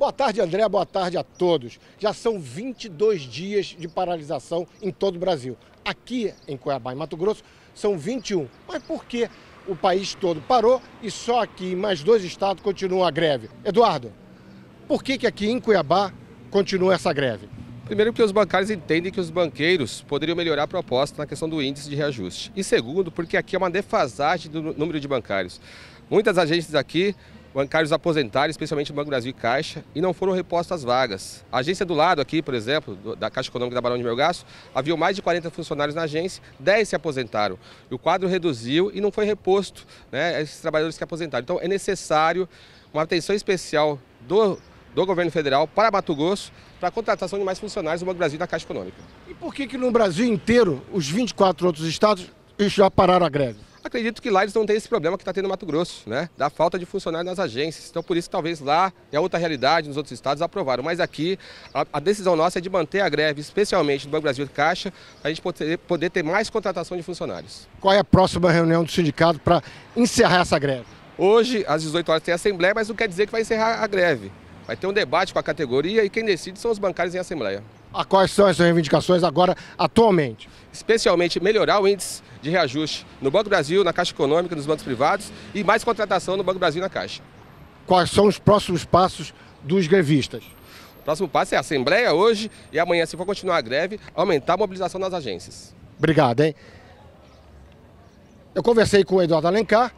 Boa tarde, André. Boa tarde a todos. Já são 22 dias de paralisação em todo o Brasil. Aqui em Cuiabá, em Mato Grosso, são 21. Mas por que o país todo parou e só aqui em mais dois estados continua a greve? Eduardo, por que, que aqui em Cuiabá continua essa greve? Primeiro, porque os bancários entendem que os banqueiros poderiam melhorar a proposta na questão do índice de reajuste. E segundo, porque aqui é uma defasagem do número de bancários. Muitas agências aqui bancários aposentaram, especialmente no Banco Brasil e Caixa, e não foram repostas vagas. A agência do lado aqui, por exemplo, da Caixa Econômica da Barão de Melgaço, havia mais de 40 funcionários na agência, 10 se aposentaram. o quadro reduziu e não foi reposto né, esses trabalhadores que aposentaram. Então é necessário uma atenção especial do, do governo federal para Mato Grosso para a contratação de mais funcionários do Banco Brasil e da Caixa Econômica. E por que, que no Brasil inteiro os 24 outros estados já pararam a greve? acredito que lá eles não têm esse problema que está tendo no Mato Grosso, né? Da falta de funcionários nas agências. Então, por isso, talvez lá é outra realidade, nos outros estados aprovaram. Mas aqui, a, a decisão nossa é de manter a greve, especialmente do Banco Brasil de Caixa, para a gente poder, poder ter mais contratação de funcionários. Qual é a próxima reunião do sindicato para encerrar essa greve? Hoje, às 18 horas, tem assembleia, mas não quer dizer que vai encerrar a greve. Vai ter um debate com a categoria e quem decide são os bancários em assembleia. A quais são essas reivindicações agora, atualmente? Especialmente melhorar o índice de reajuste no Banco Brasil, na Caixa Econômica, nos bancos privados e mais contratação no Banco Brasil e na Caixa. Quais são os próximos passos dos grevistas? O próximo passo é a Assembleia hoje e amanhã, se for continuar a greve, aumentar a mobilização nas agências. Obrigado, hein? Eu conversei com o Eduardo Alencar,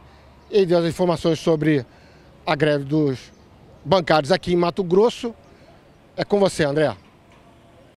ele deu as informações sobre a greve dos bancários aqui em Mato Grosso. É com você, André.